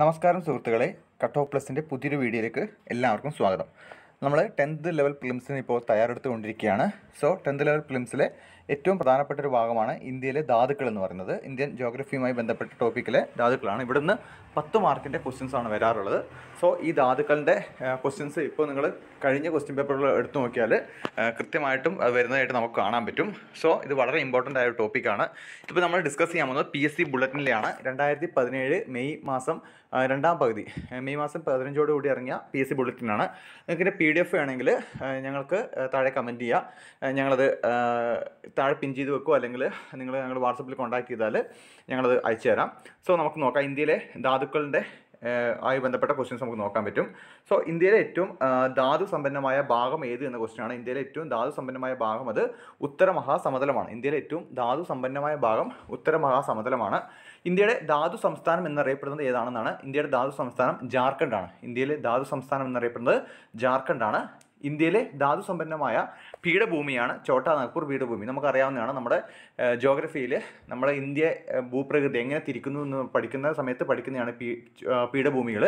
നമസ്കാരം സുഹൃത്തുക്കളെ cut off പ്ലസിൻ്റെ പുതിയൊരു വീഡിയോയിലേക്ക് എല്ലാവർക്കും സ്വാഗതം നമ്മൾ ടെൻത്ത് ലെവൽ പ്ലിംസിന് ഇപ്പോൾ തയ്യാറെടുത്തുകൊണ്ടിരിക്കുകയാണ് സോ ടെൻത്ത് ലെവൽ പ്ലിംസിലെ ഏറ്റവും പ്രധാനപ്പെട്ട ഒരു ഭാഗമാണ് ഇന്ത്യയിലെ ധാതുക്കൾ എന്ന് പറയുന്നത് ഇന്ത്യൻ ജോഗ്രഫിയുമായി ബന്ധപ്പെട്ട ടോപ്പിക്കിലെ ധാതുക്കളാണ് ഇവിടുന്ന് പത്ത് മാർക്കിൻ്റെ ക്വസ്റ്റ്യൻസ് ആണ് വരാറുള്ളത് സോ ഈ ധാതുക്കളുടെ ക്വസ്റ്റ്യൻസ് ഇപ്പോൾ നിങ്ങൾ കഴിഞ്ഞ ക്വസ്റ്റ്യൻ പേപ്പറുകൾ എടുത്തു നോക്കിയാൽ കൃത്യമായിട്ടും അത് വരുന്നതായിട്ട് നമുക്ക് കാണാൻ പറ്റും സോ ഇത് വളരെ ഇമ്പോർട്ടൻ്റ് ആയ ഒരു ടോപ്പിക്കാണ് ഇപ്പോൾ നമ്മൾ ഡിസ്കസ് ചെയ്യാൻ പോകുന്നത് പി എസ് സി ബുള്ളറ്റിനിലെയാണ് രണ്ടായിരത്തി പതിനേഴ് മെയ് മാസം രണ്ടാം പകുതി മെയ് മാസം പതിനഞ്ചോട് കൂടി ഇറങ്ങിയ പി എസ് സി ബുള്ളറ്റിനാണ് നിങ്ങൾക്ക് പി ഡി എഫ് വേണമെങ്കിൽ ഞങ്ങൾക്ക് താഴെ കമൻറ്റ് ചെയ്യുക ഞങ്ങളത് താഴെ പിൻ ചെയ്ത് വെക്കുക അല്ലെങ്കിൽ നിങ്ങൾ ഞങ്ങൾ വാട്സപ്പിൽ കോൺടാക്ട് ചെയ്താൽ ഞങ്ങളത് അയച്ചു തരാം സോ നമുക്ക് നോക്കാം ഇന്ത്യയിലെ ധാതുക്കളുടെ ആയി ബന്ധപ്പെട്ട ക്വസ്റ്റ്യൻസ് നമുക്ക് നോക്കാൻ പറ്റും സോ ഇന്ത്യയിലെ ഏറ്റവും ധാതു സമ്പന്നമായ ഭാഗം ഏത് എന്ന ക്വസ്റ്റ്യനാണ് ഇന്ത്യയിലെ ഏറ്റവും ധാതു സമ്പന്നമായ ഭാഗം അത് ഉത്തര മഹാസമതലമാണ് ഇന്ത്യയിലെ ഏറ്റവും ധാതു സമ്പന്നമായ ഭാഗം ഉത്തര മഹാസമതലമാണ് ഇന്ത്യയുടെ ധാതു സംസ്ഥാനം എന്നറിയപ്പെടുന്നത് ഏതാണെന്നാണ് ഇന്ത്യയുടെ ധാതു സംസ്ഥാനം ജാർഖണ്ഡാണ് ഇന്ത്യയിലെ ധാതു സംസ്ഥാനം എന്നറിയപ്പെടുന്നത് ജാർഖണ്ഡാണ് ഇന്ത്യയിലെ ധാതു സമ്പന്നമായ പീഠഭൂമിയാണ് ചോട്ടാ നാഗ്പൂർ പീഠഭൂമി നമുക്കറിയാവുന്നതാണ് നമ്മുടെ ജോഗ്രഫിയിൽ നമ്മുടെ ഇന്ത്യ ഭൂപ്രകൃതി എങ്ങനെ തിരിക്കുന്നു എന്ന് പഠിക്കുന്ന സമയത്ത് പഠിക്കുന്നതാണ് പീ പീഠഭൂമികൾ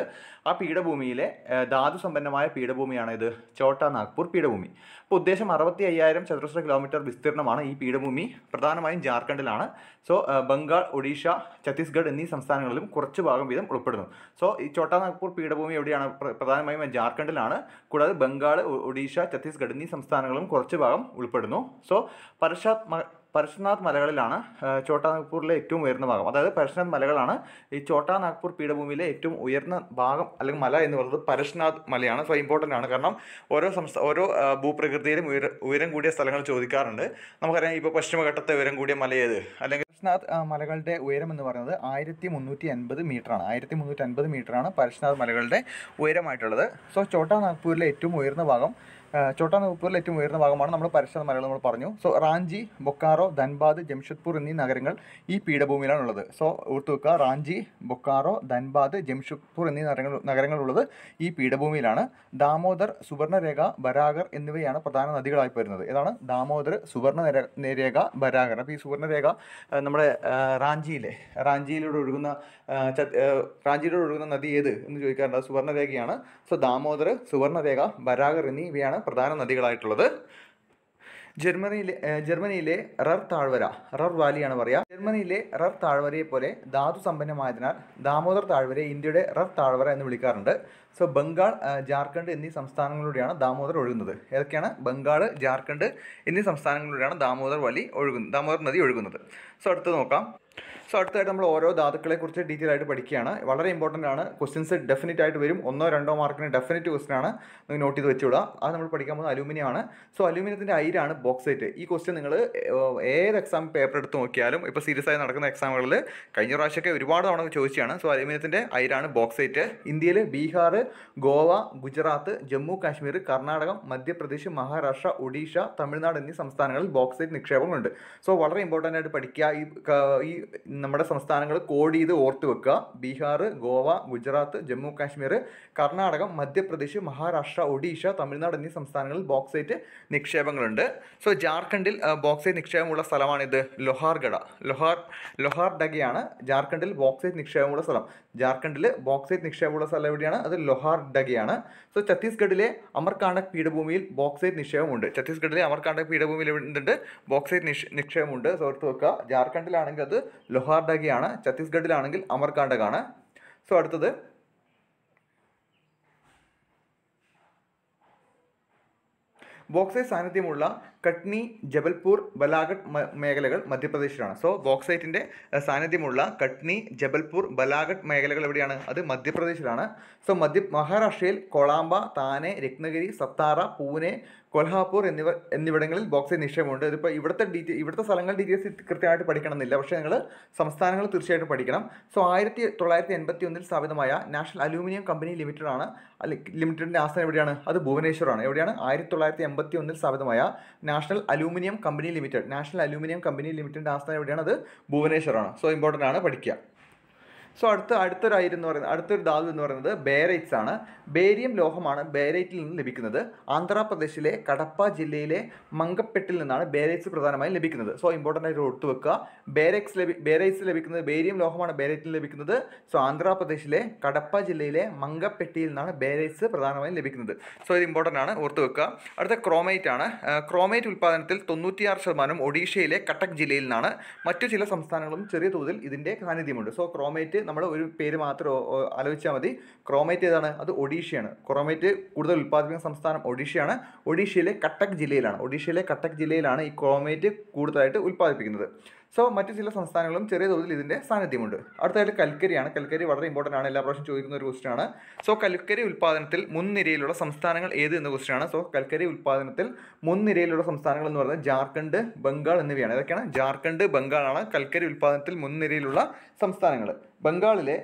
ആ പീഠഭൂമിയിലെ ധാതു സമ്പന്നമായ പീഠഭൂമിയാണ് ഇത് ചോട്ടാ നാഗ്പൂർ പീഠഭൂമി ഇപ്പോൾ ഉദ്ദേശം അറുപത്തി അയ്യായിരം ചതുരശ്ര കിലോമീറ്റർ വിസ്തീർണമാണ് ഈ പീഠഭൂമി പ്രധാനമായും ജാർഖണ്ഡിലാണ് സോ ബംഗാൾ ഒഡീഷ ഛത്തീസ്ഗഡ് എന്നീ സംസ്ഥാനങ്ങളിലും കുറച്ച് ഭാഗം വീതം ഉൾപ്പെടുന്നു സോ ഈ ചോട്ടാ നാഗ്പൂർ പീഠഭൂമി എവിടെയാണ് പ്രധാനമായും ജാർഖണ്ഡിലാണ് കൂടാതെ ബംഗാൾ ഒഡീഷ ഛത്തീസ്ഗഡ് എന്നീ സംസ്ഥാനങ്ങളും കുറച്ച് ഭാഗം ഉൾപ്പെടുന്നു സോ പരശാത്മ പരശുനാഥ് മലകളിലാണ് ചോട്ടാ നാഗ്പൂരിലെ ഏറ്റവും ഉയർന്ന ഭാഗം അതായത് പരശുനാഥ് മലകളാണ് ഈ ചോട്ടാ നാഗ്പൂർ പീഠഭൂമിയിലെ ഏറ്റവും ഉയർന്ന ഭാഗം അല്ലെങ്കിൽ മല എന്ന് പറയുന്നത് പരശുനാഥ് മലയാണ് സോ ഇമ്പോർട്ടൻ്റ് ആണ് കാരണം ഓരോ സംസ്ഥാന ഓരോ ഭൂപ്രകൃതിയിലും ഉയര ഉയരം കൂടിയ സ്ഥലങ്ങൾ ചോദിക്കാറുണ്ട് നമുക്കറിയാം ഇപ്പോൾ പശ്ചിമഘട്ടത്തെ ഉയരം കൂടിയ മല ഏത് അല്ലെങ്കിൽ പരശുനാഥ് മലകളുടെ ഉയരം എന്ന് പറയുന്നത് ആയിരത്തി മുന്നൂറ്റി അൻപത് മീറ്ററാണ് ആയിരത്തി മുന്നൂറ്റി അൻപത് മീറ്ററാണ് പരശുനാഥ് മലകളുടെ ഉയരമായിട്ടുള്ളത് സോ ചോട്ടാ നാഗ്പൂരിലെ ഏറ്റവും ഉയർന്ന ഭാഗം ചോട്ടാ നഗപ്പൂരിൽ ഏറ്റവും ഉയർന്ന ഭാഗമാണ് നമ്മൾ പരിശോധന മലകൾ നമ്മൾ പറഞ്ഞു സോ റാഞ്ചി ബൊക്കാറോ ധൻബാദ് ജംഷഡ്പൂർ എന്നീ നഗരങ്ങൾ ഈ പീഠഭൂമിയിലാണ് ഉള്ളത് സോ ഓർത്തു വെക്കുക റാഞ്ചി ബൊക്കാറോ ധൻബാദ് ജംഷഡ്പൂർ എന്നീ നഗരങ്ങൾ നഗരങ്ങളുള്ളത് ഈ പീഠഭൂമിയിലാണ് ദാമോദർ സുവർണരേഖ ബരാഗർ എന്നിവയാണ് പ്രധാന നദികളായി വരുന്നത് ഏതാണ് ദാമോദർ സുവർണ രേഖ ബരാഗർ അപ്പോൾ ഈ സുവർണരേഖ നമ്മുടെ റാഞ്ചിയിലെ റാഞ്ചിയിലൂടെ ഒഴുകുന്ന റാഞ്ചിയിലൂടെ ഒഴുകുന്ന നദി ഏത് എന്ന് ചോദിക്കാറുണ്ട് സുവർണരേഖയാണ് സോ ദാമോദർ സുവർണരേഖ ബരാഗർ എന്നിവയാണ് പ്രധാന നദികളായിട്ടുള്ളത് ജർമ്മനിയിലെ ജർമ്മനിയിലെ റർ താഴ്വര റർ വാലിയാണ് പറയുക ജർമ്മനിയിലെ റർ താഴ്വരയെ പോലെ ധാതു സമ്പന്നമായതിനാൽ ദാമോദർ താഴ്വരയെ ഇന്ത്യയുടെ റർ താഴ്വര എന്ന് വിളിക്കാറുണ്ട് സോ ബംഗാൾ ജാർഖണ്ഡ് എന്നീ സംസ്ഥാനങ്ങളിലൂടെയാണ് ദാമോദർ ഒഴുകുന്നത് ഏതൊക്കെയാണ് ബംഗാൾ ജാർഖണ്ഡ് എന്നീ സംസ്ഥാനങ്ങളിലൂടെയാണ് ദാമോദർ വലി ഒഴുകുന്നത് ദാമോദർ നദി ഒഴുകുന്നത് സോ അടുത്ത് നോക്കാം സോ അടുത്തായിട്ട് നമ്മൾ ഓരോ ധാതുക്കളെ കുറിച്ച് ഡീറ്റെയിൽ ആയിട്ട് പഠിക്കുകയാണ് വളരെ ഇമ്പോർട്ടൻ്റ് ആണ് ക്വസ്റ്റ്യൻസ് ഡെഫിനറ്റ് ആയിട്ട് വരും ഒന്നോ രണ്ടോ മാർക്കിന് ഡെഫിനറ്റ് ക്വസ്റ്റ്യൻ ആണ് നിങ്ങൾ നോട്ട് ചെയ്ത് വെച്ചുവിടുക അത് നമ്മൾ പഠിക്കാൻ പോകുന്നത് അലൂമിനിയം ആണ് സോ അലൂമിനിയത്തിൻ്റെ അയിരാണ് ബോക്സൈറ്റ് ഈ ക്വസ്റ്റ്യൻ നിങ്ങൾ ഏത് എക്സാം പേപ്പർ എടുത്ത് നോക്കിയാലും ഇപ്പോൾ സീരിയസ് ആയി നടക്കുന്ന എക്സാമുകളിൽ കഴിഞ്ഞ പ്രാവശ്യമൊക്കെ ഒരുപാട് തവണ ചോദിച്ചാണ് സോ അലൂമിനിയത്തിൻ്റെ അയിരാണ് ബോക്സൈറ്റ് ഇന്ത്യയിൽ ബീഹാർ ഗോവ ഗുജറാത്ത് ജമ്മു കാശ്മീർ കർണാടകം മധ്യപ്രദേശ് മഹാരാഷ്ട്ര ഒഡീഷ തമിഴ്നാട് എന്നീ സംസ്ഥാനങ്ങളിൽ ബോക്സൈറ്റ് നിക്ഷേപങ്ങളുണ്ട് സോ വളരെ ഇമ്പോർട്ടൻ്റ് ആയിട്ട് പഠിക്കുക ഈ നമ്മുടെ സംസ്ഥാനങ്ങൾ കോഡ് ചെയ്ത് ഓർത്ത് വെക്കുക ബീഹാർ ഗോവ ഗുജറാത്ത് ജമ്മു കാശ്മീർ കർണാടകം മധ്യപ്രദേശ് മഹാരാഷ്ട്ര ഒഡീഷ തമിഴ്നാട് എന്നീ സംസ്ഥാനങ്ങളിൽ ബോക്സൈറ്റ് നിക്ഷേപങ്ങളുണ്ട് സോ ജാർഖണ്ഡിൽ ബോക്സൈറ്റ് നിക്ഷേപമുള്ള സ്ഥലമാണിത് ലൊഹാർഗഡ ലൊഹാർ ലൊഹാർ ഡഗയാണ് ജാർഖണ്ഡിൽ ബോക്സൈറ്റ് നിക്ഷേപമുള്ള സ്ഥലം ജാർഖണ്ഡിൽ ബോക്സൈറ്റ് നിക്ഷേപമുള്ള സ്ഥലം എവിടെയാണ് അത് ഡഗയാണ് സോ ഛത്തീസ്ഗഡിലെ അമർകാണ്ടക് പീഠഭൂമിയിൽ ബോക്സൈറ്റ് നിക്ഷേപമുണ്ട് ഛത്തീസ്ഗഡിലെ അമർകാണ്ടക് പീഠഭൂമിയിൽ ഉണ്ട് ബോക്സൈറ്റ് നിക്ഷ നിക്ഷേപമുണ്ട് സോ ഓർത്ത് വെക്കുക ജാർഖണ്ഡിലാണെങ്കിൽ അത് ഡഗയാണ് ഛത്തീസ്ഗഡിലാണെങ്കിൽ അമർകാണ്ടകാണ് സോ അടുത്തത് ബോക്സൈറ്റ് സാന്നിധ്യമുള്ള കട്നി ജബൽപൂർ ബലാഗഡ് മേഖലകൾ മധ്യപ്രദേശിലാണ് സോ ബോക്സൈറ്റിൻ്റെ സാന്നിധ്യമുള്ള കട്നി ജബൽപൂർ ബലാഗഡ് മേഖലകൾ എവിടെയാണ് അത് മധ്യപ്രദേശിലാണ് സോ മധ്യ മഹാരാഷ്ട്രയിൽ കൊളാമ്പ താനെ രത്നഗിരി സത്താറ പൂനെ കൊൽഹാപൂർ എന്നിവ എന്നിവിടങ്ങളിൽ ബോക്സൈറ്റ് നിക്ഷേപമുണ്ട് ഇതിപ്പോൾ ഇവിടുത്തെ ഡീറ്റെയിൽ ഇവിടുത്തെ സ്ഥലങ്ങൾ ഡീറ്റെയിൽസ് കൃത്യമായിട്ട് പഠിക്കണമെന്നില്ല പക്ഷേ നിങ്ങൾ സംസ്ഥാനങ്ങൾ തീർച്ചയായിട്ടും പഠിക്കണം സോ ആയിരത്തി തൊള്ളായിരത്തി എൺപത്തി ഒന്നിൽ സ്ഥാപിതമായ നാഷണൽ അലൂമിനിയം കമ്പനി ലിമിറ്റഡ് ആണ് ലിമിറ്റഡിൻ്റെ ആസ്ഥാനം എവിടെയാണ് അത് ഭുവനേശ്വറാണ് എവിടെയാണ് ആയിരത്തി തൊള്ളായിരത്തി എൺപത്തി ഒന്നിൽ സ്ഥാപിതമായ National Aluminium Company Limited National Aluminium Company ലിമിറ്റഡിൻ്റെ ആസ്ഥാനം എവിടെയാണ് അത് ഭുവനേശ്വറാണ് സോ ഇമ്പോർട്ടൻ്റ് ആണ് പഠിക്കുക സോ അടുത്ത അടുത്തൊരു അയിര് എന്ന് പറയുന്നത് അടുത്തൊരു ധാതു എന്ന് പറയുന്നത് ബേരൈറ്റ്സ് ആണ് ബേരിയം ലോഹമാണ് ബേരൈറ്റിൽ നിന്ന് ലഭിക്കുന്നത് ആന്ധ്രാപ്രദേശിലെ കടപ്പ ജില്ലയിലെ മങ്കപ്പെട്ടിൽ നിന്നാണ് ബേരൈറ്റ്സ് പ്രധാനമായും ലഭിക്കുന്നത് സോ ഇമ്പോർട്ടൻ്റ് ആയിട്ട് ഓർത്ത് വെക്കുക ബേരൈറ്റ്സ് ലഭി ബേരൈറ്റ്സ് ലഭിക്കുന്നത് ബേരിയം ലോഹമാണ് ബേരൈറ്റിൽ ലഭിക്കുന്നത് സോ ആന്ധ്രാപ്രദേശിലെ കടപ്പ ജില്ലയിലെ മങ്കപ്പെട്ടിയിൽ നിന്നാണ് ബേരൈറ്റ്സ് പ്രധാനമായും ലഭിക്കുന്നത് സോ ഇത് ഇമ്പോർട്ടൻ്റ് ആണ് ഓർത്ത് വെക്കുക അടുത്ത ക്രോമൈറ്റ് ആണ് ക്രോമൈറ്റ് ഉൽപ്പാദനത്തിൽ തൊണ്ണൂറ്റിയാറ് ശതമാനം ഒഡീഷയിലെ കട്ടക് ജില്ലയിൽ നിന്നാണ് മറ്റു ചില സംസ്ഥാനങ്ങളും ചെറിയ തോതിൽ ഇതിൻ്റെ സാന്നിധ്യമുണ്ട് സോ ക്രോമൈറ്റ് നമ്മൾ ഒരു പേര് മാത്രം ആലോചിച്ചാൽ മതി ക്രോമൈറ്റ് ഏതാണ് അത് ഒഡീഷയാണ് ക്രോമൈറ്റ് കൂടുതൽ ഉൽപ്പാദിപ്പിക്കുന്ന സംസ്ഥാനം ഒഡീഷയാണ് ഒഡീഷയിലെ കട്ടക് ജില്ലയിലാണ് ഒഡീഷയിലെ കട്ടക് ജില്ലയിലാണ് ഈ ക്രോമൈറ്റ് കൂടുതലായിട്ട് ഉൽപ്പാദിപ്പിക്കുന്നത് സോ മറ്റ് ചില സംസ്ഥാനങ്ങളും ചെറിയ തോതിൽ ഇതിൻ്റെ സാന്നിധ്യമുണ്ട് അടുത്തതായിട്ട് കൽക്കരിയാണ് കൽക്കരി വളരെ ഇമ്പോർട്ടൻ്റ് ആണ് എല്ലാ പ്രാവശ്യം ചോദിക്കുന്ന ഒരു ആണ് സോ കൽക്കരി ഉൽപ്പാദനത്തിൽ മുൻനിരയിലുള്ള സംസ്ഥാനങ്ങൾ ഏത് എന്ന ക്വസ്റ്റ്യനാണ് സോ കൽക്കരി ഉൽപ്പാദനത്തിൽ മുൻനിരയിലുള്ള സംസ്ഥാനങ്ങൾ എന്ന് പറയുന്നത് ജാർഖണ്ഡ് ബംഗാൾ എന്നിവയാണ് ഇതൊക്കെയാണ് ജാർഖണ്ഡ് ബംഗാളാണ് കൽക്കരി ഉൽപ്പാദനത്തിൽ മുൻനിരയിലുള്ള സംസ്ഥാനങ്ങൾ ബംഗാളിലെ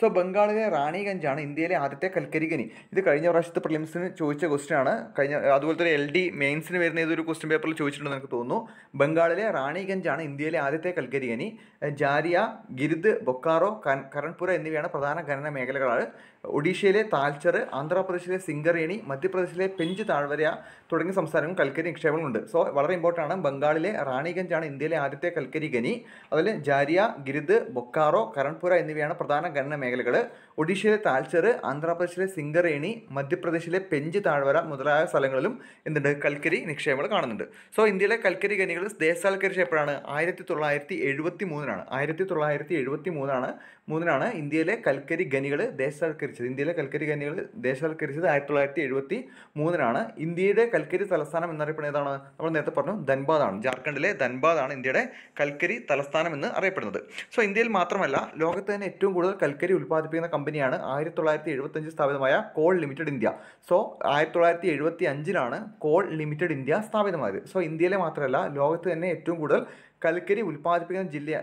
സോ ബംഗാളിലെ റാണിഗഞ്ചാണ് ഇന്ത്യയിലെ ആദ്യത്തെ കൽക്കരി ഖനി ഇത് കഴിഞ്ഞ പ്രാവശ്യത്തെ പ്രിലിംസിന് ചോദിച്ച ക്വസ്റ്റ്യൻ ആണ് കഴിഞ്ഞ അതുപോലെ തന്നെ എൽ ഡി മെയിൻസിന് വരുന്ന ഏതൊരു ക്വസ്റ്റ്യൻ പേപ്പറിൽ ചോദിച്ചിട്ടുണ്ടെന്ന് എനിക്ക് തോന്നുന്നു ബംഗാളിലെ റാണിഗഞ്ചാണ് ഇന്ത്യയിലെ ആദ്യത്തെ കൽക്കരി ഖനി ജാരിയ ഗിരിദ് ബൊക്കാറോ കരൺപുര എന്നിവയാണ് പ്രധാന ഖനന മേഖലകളാണ് ഒഡീഷയിലെ താൽച്ചർ ആന്ധ്രാപ്രദേശിലെ സിംഗറേണി മധ്യപ്രദേശിലെ പെഞ്ച് താഴ്വര തുടങ്ങിയ സംസ്ഥാനങ്ങൾ കൽക്കരി നിക്ഷേപങ്ങളുണ്ട് സോ വളരെ ഇമ്പോർട്ടൻ്റ് ആണ് ബംഗാളിലെ റാണിഗഞ്ച് ആണ് ഇന്ത്യയിലെ ആദ്യത്തെ കൽക്കരി ഖനി അതുപോലെ ജാരിയ ഗിരിദ് ബൊക്കാറോ കരൺപുര എന്നിവയാണ് പ്രധാന ഖനന മേഖലകൾ ഒഡീഷയിലെ താൽച്ചർ ആന്ധ്രാപ്രദേശിലെ സിംഗറേണി മധ്യപ്രദേശിലെ പെഞ്ച് താഴ്വര മുതലായ സ്ഥലങ്ങളിലും എന്തുണ്ട് കൽക്കരി നിക്ഷേപങ്ങൾ കാണുന്നുണ്ട് സോ ഇന്ത്യയിലെ കൽക്കരി ഖനികൾ ദേശസാൽക്കരിച്ച എപ്പോഴാണ് ആയിരത്തി തൊള്ളായിരത്തി എഴുപത്തി മൂന്നിനാണ് ആയിരത്തി തൊള്ളായിരത്തി എഴുപത്തി മൂന്നാണ് മൂന്നിനാണ് ഇന്ത്യയിലെ കൽക്കരി ഖനികൾ ദേശവൽക്കരിച്ചത് ഇന്ത്യയിലെ കൽക്കരി ഖനികൾ ദേശവൽക്കരിച്ചത് ആയിരത്തി തൊള്ളായിരത്തി എഴുപത്തി മൂന്നിനാണ് ഇന്ത്യയുടെ കൽക്കരി തലസ്ഥാനം എന്നറിയപ്പെടുന്നത് ഏതാണ് നമ്മൾ നേരത്തെ പറഞ്ഞു ധൻബാദാണ് ജാർഖണ്ഡിലെ ധൻബാദാണ് ഇന്ത്യയുടെ കൽക്കരി തലസ്ഥാനം എന്ന് അറിയപ്പെടുന്നത് സോ ഇന്ത്യയിൽ മാത്രമല്ല ലോകത്ത് തന്നെ ഏറ്റവും കൂടുതൽ കൽക്കരി ഉൽപ്പാദിപ്പിക്കുന്ന കമ്പനിയാണ് ആയിരത്തി തൊള്ളായിരത്തി അഞ്ച് സ്ഥാപിതമായ കോൾ ലിമിറ്റഡ് ഇന്ത്യ സോ ആയിരത്തി തൊള്ളായിരത്തി എഴുപത്തി അഞ്ചിലാണ് കോൾ ലിമിറ്റഡ് ഇന്ത്യ സ്ഥാപിതമായത് സോ ഇന്ത്യയിലെ മാത്രമല്ല ലോകത്ത് തന്നെ ഏറ്റവും കൂടുതൽ കൽക്കരി ഉൽപ്പാദിപ്പിക്കുന്ന ജില്ല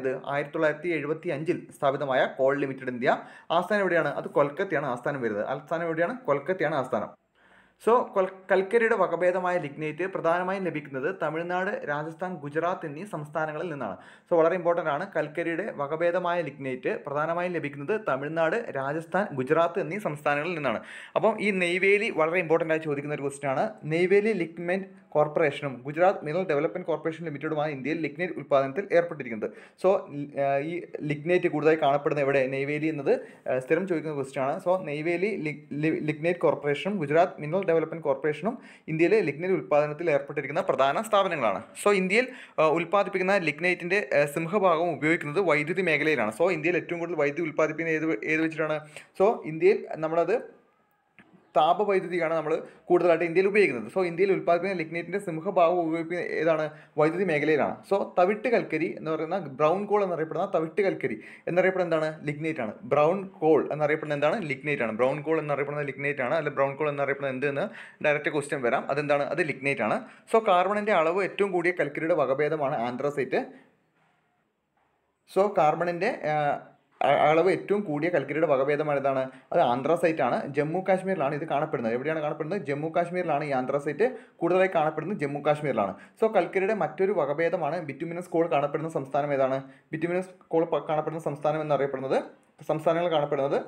ഇത് ആയിരത്തി തൊള്ളായിരത്തി എഴുപത്തി അഞ്ചിൽ സ്ഥാപിതമായ കോൾ ലിമിറ്റഡ് ഇന്ത്യ ആസ്ഥാനം എവിടെയാണ് അത് കൊൽക്കത്തയാണ് ആസ്ഥാനം വരുന്നത് ആസ്ഥാനം എവിടെയാണ് കൊൽക്കത്തയാണ് ആസ്ഥാനം സോ കൊൽ കൽക്കരിയുടെ വകഭേദമായ ലിഗ്നേറ്റ് പ്രധാനമായും ലഭിക്കുന്നത് തമിഴ്നാട് രാജസ്ഥാൻ ഗുജറാത്ത് എന്നീ സംസ്ഥാനങ്ങളിൽ നിന്നാണ് സോ വളരെ ഇമ്പോർട്ടൻ്റ് ആണ് കൽക്കരിയുടെ വകഭേദമായ ലിഗ്നേറ്റ് പ്രധാനമായും ലഭിക്കുന്നത് തമിഴ്നാട് രാജസ്ഥാൻ ഗുജറാത്ത് എന്നീ സംസ്ഥാനങ്ങളിൽ നിന്നാണ് അപ്പം ഈ നെയ്വേലി വളരെ ഇമ്പോർട്ടൻ്റ് ആയി ചോദിക്കുന്ന ഒരു ക്വസ്റ്റ്യൻ ആണ് നെയ്വേലി ലിഗ്മെൻറ്റ് കോർപ്പറേഷനും ഗുജറാത്ത് മിനറൽ ഡെവലപ്മെൻറ്റ് കോർപ്പറേഷൻ ലിമിറ്റഡുമാണ് ഇന്ത്യയിൽ ലിഗ്നൈറ്റ് ഉൽപ്പാദനത്തിൽ ഏർപ്പെട്ടിരിക്കുന്നത് സോ ഈ ലിഗ്നൈറ്റ് കൂടുതലായി കാണപ്പെടുന്ന എവിടെ നെയ്വേലി എന്നത് സ്ഥിരം ചോദിക്കുന്ന ക്വസ്റ്റ്യാണ് സോ നെയ്വേലി ലിഗ്നൈറ്റ് കോർപ്പറേഷനും ഗുജറാത്ത് മിനറൽ ഡെവലപ്മെൻറ്റ് കോർപ്പറേഷനും ഇന്ത്യയിലെ ലിഗ്നൈറ്റ് ഉൽപ്പാദനത്തിൽ ഏർപ്പെട്ടിരിക്കുന്ന പ്രധാന സ്ഥാപനങ്ങളാണ് സോ ഇന്ത്യയിൽ ഉൽപ്പാദിപ്പിക്കുന്ന ലിഗ്നൈറ്റിൻ്റെ സിംഹഭാഗവും ഉപയോഗിക്കുന്നത് വൈദ്യുതി മേഖലയിലാണ് സോ ഇന്ത്യയിൽ ഏറ്റവും കൂടുതൽ വൈദ്യുതി ഉൽപ്പാദിപ്പിക്കുന്ന ഏത് ഏത് വെച്ചിട്ടാണ് സോ ഇന്ത്യയിൽ നമ്മളത് താപവൈദ്യുതിയാണ് നമ്മൾ കൂടുതലായിട്ട് ഇന്ത്യയിൽ ഉപയോഗിക്കുന്നത് സോ ഇന്ത്യയിൽ ഉൽപ്പാദിപ്പിക്കുന്ന ലിഗ്നൈറ്റിൻ്റെ സിംഹഭാഗം ഉപയോഗിക്കുന്ന ഏതാണ് വൈദ്യുതി മേഖലയിലാണ് സോ തവിട്ട് കൽക്കരി എന്ന് പറയുന്ന ബ്രൗൺ കോൾ എന്നറിയപ്പെടുന്ന തവിട്ട് കൽക്കരി എന്നറിയപ്പെടുന്ന എന്താണ് ലിഗ്നേറ്റ് ആണ് ബ്രൗൺ കോൾ എന്നറിയപ്പെടുന്ന എന്താണ് ലിഗ്നേറ്റ് ആണ് ബ്രൗൺ കോൾ എന്നറിയപ്പെടുന്ന ലിഗ്നേറ്റ് ആണ് അല്ലെങ്കിൽ ബ്രൗൺ കോൾ എന്നറിയപ്പെടുന്ന എന്ത് എന്ന് ഡയറക്റ്റ് ക്വസ്റ്റ്യൻ വരാം അതെന്താണ് അത് ലിഗ്നേറ്റ് ആണ് സോ കാർബണിൻ്റെ അളവ് ഏറ്റവും കൂടിയ കൽക്കരിയുടെ വകഭേദമാണ് ആന്ത്രസൈറ്റ് സോ കാർബണിൻ്റെ അളവ് ഏറ്റവും കൂടിയ കൽക്കരിയുടെ വകഭേദമായതാണ് അത് ആന്ധ്രാസൈറ്റ് ആണ് ജമ്മു കാശ്മീരിലാണ് ഇത് കാണപ്പെടുന്നത് എവിടെയാണ് കാണപ്പെടുന്നത് ജമ്മു കാശ്മീരിലാണ് ഈ ആന്ധ്രാസൈറ്റ് കൂടുതലായി കാണപ്പെടുന്നത് ജമ്മു കാശ്മീരിലാണ് സോ കൽക്കരിയുടെ മറ്റൊരു വകഭേദമാണ് ബിറ്റുമിനസ് കോൾ കാണപ്പെടുന്ന സംസ്ഥാനം ഏതാണ് ബിറ്റുമിനസ് കോൾ കാണപ്പെടുന്ന സംസ്ഥാനം എന്നറിയപ്പെടുന്നത് സംസ്ഥാനങ്ങൾ കാണപ്പെടുന്നത്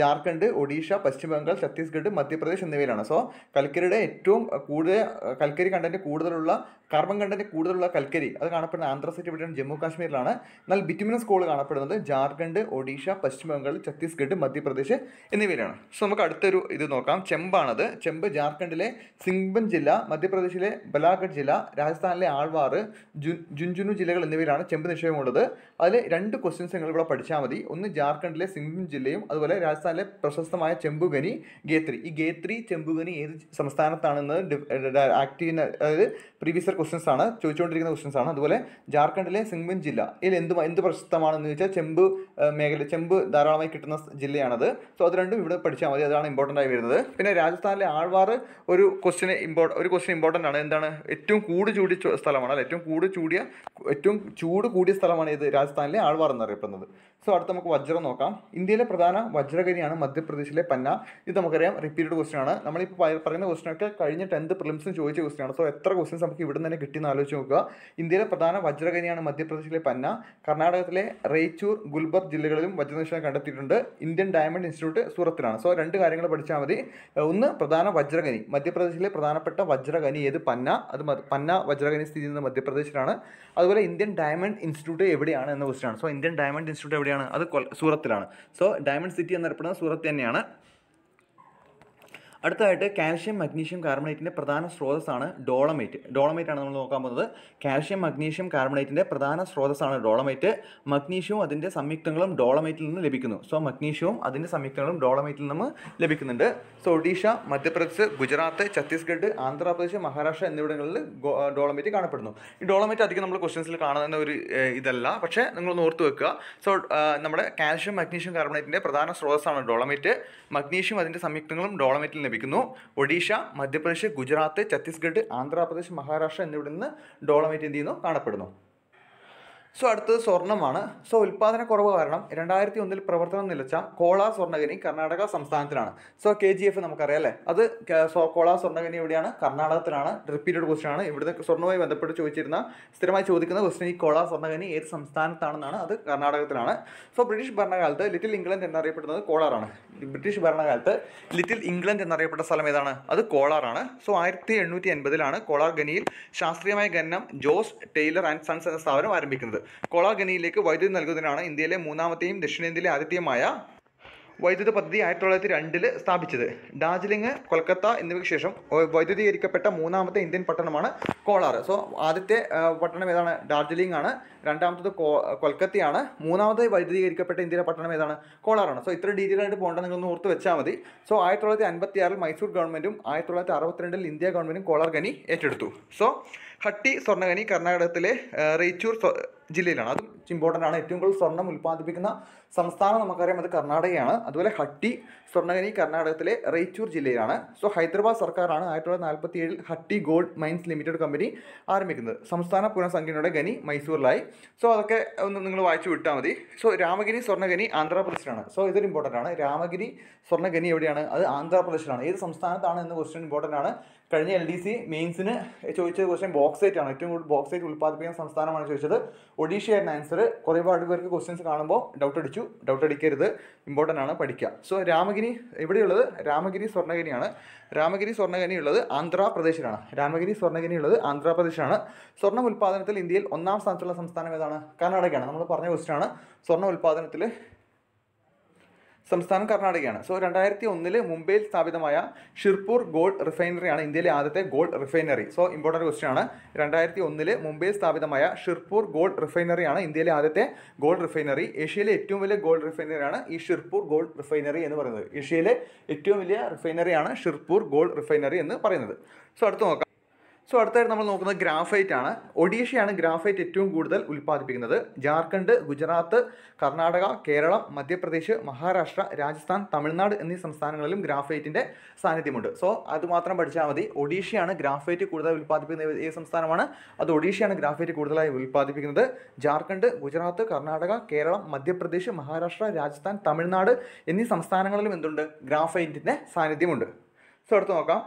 ജാർഖണ്ഡ് ഒഡീഷ പശ്ചിമ ബംഗാൾ ഛത്തീസ്ഗഡ് മധ്യപ്രദേശ് എന്നിവയിലാണ് സോ കൽക്കരിയുടെ ഏറ്റവും കൂടുതൽ കൽക്കരി കണ്ടന്റ് കൂടുതലുള്ള കാർബൺ കണ്ടന്റ് കൂടുതലുള്ള കൽക്കരി അത് കാണപ്പെടുന്ന ആന്ധ്രാസൈറ്റ് ഇവിടെയാണ് ജമ്മു കാശ്മീരിലാണ് എന്നാൽ ബിറ്റുമിനസ് കോൾ കാണപ്പെടുന്നത് ജാർഖണ്ഡ് ഒഡീഷ പശ്ചിമ ബംഗാൾ ഛത്തീസ്ഗഡ് മധ്യപ്രദേശ് എന്നിവയിലാണ് സോ നമുക്ക് അടുത്തൊരു ഇത് നോക്കാം ചെമ്പാണത് ചെമ്പ് ജാർഖണ്ഡിലെ സിംഗ്ബൻ ജില്ല മധ്യപ്രദേശിലെ ബലാഗഡ് ജില്ല രാജസ്ഥാനിലെ ആൾവാർ ജുൻജുനു ജില്ലകൾ എന്നിവയിലാണ് ചെമ്പ് നിക്ഷേപമുള്ളത് അതിൽ രണ്ട് ക്വസ്റ്റ്യൻസ് നിങ്ങൾ ഇവിടെ പഠിച്ചാൽ മതി ഒന്ന് ജാർഖണ്ഡ് ജാർഖണ്ഡിലെ സിംഗ്ഭൂം ജില്ലയും അതുപോലെ രാജസ്ഥാനിലെ പ്രശസ്തമായ ചെമ്പുകനി ഗേത്രി ഈ ഗേത്രി ചെമ്പുകനി ഏത് സംസ്ഥാനത്താണെന്നത് ആക്റ്റീവിന് അതായത് പ്രീവിയസ് ഇയർ ക്വസ്റ്റ്യൻസ് ആണ് ചോദിച്ചുകൊണ്ടിരിക്കുന്ന ക്വസ്റ്റ്യൻസ് ആണ് അതുപോലെ ജാർഖണ്ഡിലെ സിംഗ്ഭൂം ജില്ല ഇതിൽ എന്ത് എന്ത് പ്രശസ്തമാണെന്ന് ചോദിച്ചാൽ ചെമ്പ് മേഖല ചെമ്പ് ധാരാളമായി കിട്ടുന്ന ജില്ലയാണത് സോ അത് രണ്ടും ഇവിടെ പഠിച്ചാൽ മതി അതാണ് ഇമ്പോർട്ടൻ്റ് ആയി വരുന്നത് പിന്നെ രാജസ്ഥാനിലെ ആൾവാർ ഒരു ക്വസ്റ്റിന് ഇമ്പോർട്ട ഒരു ക്വസ്റ്റ്യൻ ഇമ്പോർട്ടൻ്റ് ആണ് എന്താണ് ഏറ്റവും കൂട് ചൂടി സ്ഥലമാണ് അല്ല ഏറ്റവും കൂട് ചൂടിയ ഏറ്റവും ചൂട് കൂടിയ സ്ഥലമാണ് ഇത് രാജസ്ഥാനിലെ ആൾവാർ എന്നറിയപ്പെടുന്നത് സോ അടുത്ത് നമുക്ക് വജ്രം നോക്കാം ഇന്ത്യയിലെ പ്രധാന വജ്രഗരിയാണ് മധ്യപ്രദേശിലെ പന്ന ഇത് നമുക്കറിയാം റിപ്പീറ്റഡ് ക്വസ്റ്റ്യൻ ആണ് നമ്മളിപ്പോൾ പറയുന്ന ക്വസ്റ്റ്യനൊക്കെ കഴിഞ്ഞ ടെൻത്ത് പ്രിലിംസും ചോദിച്ച ക്വസ്റ്റ്യൻ സോ എത്ര ക്വസ്റ്റ്യൻസ് നമുക്ക് ഇവിടെ തന്നെ കിട്ടിയെന്ന് ആലോചിച്ച് നോക്കുക ഇന്ത്യയിലെ പ്രധാന വജ്രഗരിയാണ് മധ്യപ്രദേശിലെ പന്ന കർണാടകത്തിലെ റേച്ചൂർ ഗുൽബർഗ് ജില്ലകളിലും വജ്രനിക്ഷേപം കണ്ടെത്തിയിട്ടുണ്ട് ഇന്ത്യൻ ഡയമണ്ട് ഇൻസ്റ്റിറ്റ്യൂട്ട് സൂറത്തിലാണ് സോ രണ്ട് കാര്യങ്ങൾ പഠിച്ചാൽ മതി ഒന്ന് പ്രധാന വജ്രഖനി മധ്യപ്രദേശിലെ പ്രധാനപ്പെട്ട വജ്രഖനി ഏത് പന്ന അത് പന്ന വജ്രഖനി സ്ഥിതി ചെയ്യുന്നത് മധ്യപ്രദേശിലാണ് അതുപോലെ ഇന്ത്യൻ ഡയമണ്ട് ഇൻസ്റ്റിറ്റ്യൂട്ട് എവിടെയാണ് എന്ന ക്വസ്റ്റ്യൻ ആണ് സോ ഇന്ത്യൻ ഡയമണ്ട് ഇൻസ്റ്റിറ്റ്യൂട്ട് എവിടെയാണ് എവിടെയാണ് അത് സൂറത്തിലാണ് സോ ഡയമണ്ട് സിറ്റി എന്നറിയപ്പെടുന്നത് സൂറത്ത് തന്നെയാണ് അടുത്തതായിട്ട് കാൽഷ്യം മഗ്നീഷ്യം കാർബണേറ്റിൻ്റെ പ്രധാന സ്രോതസ്സാണ് ഡോളമേറ്റ് ഡോളമേറ്റ് ആണ് നമ്മൾ നോക്കാൻ പോകുന്നത് കാൽഷ്യം മഗ്നീഷ്യം കാർബണേറ്റിൻ്റെ പ്രധാന സ്രോതസ്സാണ് ഡോളമേറ്റ് മഗ്നീഷ്യവും അതിൻ്റെ സംയുക്തങ്ങളും ഡോളമേറ്റിൽ നിന്ന് ലഭിക്കുന്നു സോ മഗ്നീഷ്യവും അതിൻ്റെ സംയുക്തങ്ങളും ഡോളമേറ്റിൽ നിന്ന് ലഭിക്കുന്നുണ്ട് സോ ഒഡീഷ മധ്യപ്രദേശ് ഗുജറാത്ത് ഛത്തീസ്ഗഡ് ആന്ധ്രാപ്രദേശ് മഹാരാഷ്ട്ര എന്നിവിടങ്ങളിൽ ഡോളമേറ്റ് കാണപ്പെടുന്നു ഈ ഡോളമേറ്റ് അധികം നമ്മൾ ക്വസ്റ്റ്യൻസിൽ കാണുന്ന ഒരു ഇതല്ല പക്ഷേ നിങ്ങൾ ഓർത്ത് വെക്കുക സോ നമ്മുടെ കാൽഷ്യം മഗ്നീഷ്യം കാർബണേറ്റിൻ്റെ പ്രധാന സ്രോതസ്സാണ് ഡോളമേറ്റ് മഗ്നീഷ്യം അതിൻ്റെ സംയുക്തങ്ങളും ഡോളമേറ്റിൽ ലഭിക്കുന്നു ഒഡീഷ മധ്യപ്രദേശ് ഗുജറാത്ത് ഛത്തീസ്ഗഡ് ആന്ധ്രാപ്രദേശ് മഹാരാഷ്ട്ര എന്നിവിടെ നിന്ന് ഡോളമൈറ്റ് എന്ത് ചെയ്യുന്നു കാണപ്പെടുന്നു സോ അടുത്തത് സ്വർണ്ണമാണ് സോ ഉൽപാദന കുറവ് കാരണം രണ്ടായിരത്തി ഒന്നിൽ പ്രവർത്തനം നിലച്ച കോള സ്വർണ്ണഗനി കർണാടക സംസ്ഥാനത്തിലാണ് സോ കെ ജി എഫ് നമുക്കറിയാം അല്ലേ അത് കോള സ്വർണ്ണഗനി എവിടെയാണ് കർണാടകത്തിലാണ് റിപ്പീറ്റഡ് ക്വസ്റ്റൻ ആണ് ഇവിടുത്തെ സ്വർണ്ണവുമായി ബന്ധപ്പെട്ട് ചോദിച്ചിരുന്ന സ്ഥിരമായി ചോദിക്കുന്ന ക്വസ്റ്റൻ ഈ കോള സ്വർണ്ണഗനി ഏത് സംസ്ഥാനത്താണെന്നാണ് അത് കർണാടകത്തിലാണ് സോ ബ്രിട്ടീഷ് ഭരണകാലത്ത് ലിറ്റിൽ ഇംഗ്ലണ്ട് എന്നറിയപ്പെടുന്നത് കോളാറാണ് ബ്രിട്ടീഷ് ഭരണകാലത്ത് ലിറ്റിൽ ഇംഗ്ലണ്ട് എന്നറിയപ്പെട്ട സ്ഥലം ഏതാണ് അത് കോളാറാണ് സോ ആയിരത്തി എണ്ണൂറ്റി എൺപതിലാണ് കോളാർ ഖനിയിൽ ശാസ്ത്രീയമായ ഖനനം ജോസ് ടെയ്ലർ ആൻഡ് സൺസ് എന്ന സ്ഥാപനം ആരംഭിക്കുന്നത് കൊളാഗനിയിലേക്ക് വൈദ്യുതി നൽകുന്നതിനാണ് ഇന്ത്യയിലെ മൂന്നാമത്തെയും ദക്ഷിണേന്ത്യയിലെ ആദ്യത്തെയുമായ വൈദ്യുത പദ്ധതി ആയിരത്തി തൊള്ളായിരത്തി രണ്ടിൽ സ്ഥാപിച്ചത് ഡാർജിലിംഗ് കൊൽക്കത്ത എന്നിവയ്ക്ക് ശേഷം വൈദ്യുതീകരിക്കപ്പെട്ട മൂന്നാമത്തെ ഇന്ത്യൻ പട്ടണമാണ് കോളാർ സോ ആദ്യത്തെ പട്ടണം ഏതാണ് ഡാർജിലിംഗ് ആണ് രണ്ടാമത്തത് കൊൽക്കത്തയാണ് മൂന്നാമത് വൈദ്യുതീകരിക്കപ്പെട്ട ഇന്ത്യയിലെ പട്ടണം ഏതാണ് കോളാറാണ് സോ ഇത്ര ഡീറ്റെയിലായിട്ട് ആയിട്ട് നിങ്ങൾ ഒന്ന് ഓർത്ത് വെച്ചാൽ മതി സോ ആയിരത്തി തൊള്ളായിരത്തി അൻപത്തി ആറിൽ മൈസൂർ ഗവൺമെൻറ്റും ആയിരത്തി തൊള്ളായിരത്തി അറുപത്തിരണ്ടിൽ ഇന്ത്യ ഗവൺമെൻറ്റും കോളാർ ഖനി ഏറ്റെടുത്തു സോ ഹട്ടി സ്വർണ്ണഖനി കർണാടകത്തിലെ റെയ്ച്ചൂർ ജില്ലയിലാണ് അതും ഇമ്പോർട്ടൻ്റ് ആണ് ഏറ്റവും കൂടുതൽ സ്വർണ്ണം ഉൽപ്പാദിപ്പിക്കുന്ന സംസ്ഥാനം നമുക്കറിയാം അത് കർണാടകയാണ് അതുപോലെ ഹട്ടി സ്വർണ്ണഖനി കർണാടകത്തിലെ റേച്ചൂർ ജില്ലയിലാണ് സോ ഹൈദരാബാദ് സർക്കാരാണ് ആയിരത്തി തൊള്ളായിരത്തി നാൽപ്പത്തി ഏഴിൽ Hutti Gold Mines Limited company ആരംഭിക്കുന്നത് സംസ്ഥാന പുനഃസംഘടനയുടെ ഖനി മൈസൂരിലായി സോ അതൊക്കെ ഒന്ന് നിങ്ങൾ വായിച്ചു വിട്ടാൽ മതി സോ രാമഗിരി സ്വർണ്ണഖനി ആന്ധ്രാപ്രദേശിലാണ് സോ ഇതൊരു ഇമ്പോർട്ടൻ്റ് ആണ് രാമഗിരി സ്വർണ്ണഖനി എവിടെയാണ് അത് ആന്ധ്രാപ്രദേശിലാണ് ഏത് സംസ്ഥാനത്താണ് എന്ന ക്വസ്റ്റ്യൻ ഇമ്പോർട്ടൻ്റ് ആണ് കഴിഞ്ഞ എൽ ഡി സി മെയിൻസിന് ചോദിച്ച ക്വസ്റ്റ്യൻ ബോക്സൈറ്റ് ആണ് ഏറ്റവും കൂടുതൽ ബോക്സൈറ്റ് ഉൽപ്പാദിപ്പിക്കുന്ന സംസ്ഥാനമാണ് ചോദിച്ചത് ഒഡീഷയായിരുന്നു ആൻസർ കുറേ പാട് പേർക്ക് ക്വസ്റ്റ്യൻസ് കാണുമ്പോൾ ഡൗട്ട് അടിച്ചു ഡൗട്ട് അടിക്കരുത് ഇമ്പോർട്ടൻ്റ് ആണ് പഠിക്കുക സോ രാമഗിരി ഇവിടെയുള്ളത് രാമഗിരി സ്വർണ്ണഗിരിയാണ് രാമഗിരി സ്വർണ്ണഗിരി ഉള്ളത് ആന്ധ്രാപ്രദേശിലാണ് രാമഗിരി സ്വർണ്ണഗിരി ഉള്ളത് ആന്ധ്രാപ്രദേശാണ് സ്വർണ്ണ ഉൽപ്പാദനത്തിൽ ഇന്ത്യയിൽ ഒന്നാം സ്ഥാനത്തുള്ള സംസ്ഥാനം ഏതാണ് കർണാടകയാണ് നമ്മൾ പറഞ്ഞ ക്വസ്റ്റ്യൻ ആണ് സ്വർണ്ണ ഉൽപ്പാദനത്തിൽ സംസ്ഥാനം കർണാടകയാണ് സോ രണ്ടായിരത്തി ഒന്നിൽ മുംബൈയിൽ സ്ഥാപിതമായ ഷിർപൂർ ഗോൾഡ് റിഫൈനറിയാണ് ഇന്ത്യയിലെ ആദ്യത്തെ gold refinery so important question ആണ് രണ്ടായിരത്തി ഒന്നിൽ മുംബൈയിൽ സ്ഥാപിതമായ ഷിർപൂർ ഗോൾഡ് റിഫൈനറിയാണ് ഇന്ത്യയിലെ ആദ്യത്തെ ഗോൾഡ് റിഫൈനറി ഏഷ്യയിലെ ഏറ്റവും വലിയ ഗോൾഡ് റിഫൈനറിയാണ് ഈ ഷിർപൂർ ഗോൾഡ് റിഫൈനറി എന്ന് പറയുന്നത് ഏഷ്യയിലെ ഏറ്റവും വലിയ റിഫൈനറിയാണ് ഷിർപൂർ ഗോൾഡ് റിഫൈനറി എന്ന് പറയുന്നത് സോ അടുത്ത് നോക്കാം സോ അടുത്തായിട്ട് നമ്മൾ നോക്കുന്നത് ഗ്രാഫൈറ്റ് ആണ് ഒഡീഷയാണ് ഗ്രാഫൈറ്റ് ഏറ്റവും കൂടുതൽ ഉൽപ്പാദിപ്പിക്കുന്നത് ജാർഖണ്ഡ് ഗുജറാത്ത് കർണാടക കേരളം മധ്യപ്രദേശ് മഹാരാഷ്ട്ര രാജസ്ഥാൻ തമിഴ്നാട് എന്നീ സംസ്ഥാനങ്ങളിലും ഗ്രാഫൈറ്റിൻ്റെ സാന്നിധ്യമുണ്ട് സോ അത് മാത്രം പഠിച്ചാൽ മതി ഒഡീഷയാണ് ഗ്രാഫൈറ്റ് കൂടുതൽ ഉൽപ്പാദിപ്പിക്കുന്ന ഏത് സംസ്ഥാനമാണ് അത് ഒഡീഷയാണ് ഗ്രാഫൈറ്റ് കൂടുതലായി ഉൽപ്പാദിപ്പിക്കുന്നത് ജാർഖണ്ഡ് ഗുജറാത്ത് കർണാടക കേരളം മധ്യപ്രദേശ് മഹാരാഷ്ട്ര രാജസ്ഥാൻ തമിഴ്നാട് എന്നീ സംസ്ഥാനങ്ങളിലും എന്തുണ്ട് ഗ്രാഫൈറ്റിൻ്റെ സാന്നിധ്യമുണ്ട് സോ അടുത്ത് നോക്കാം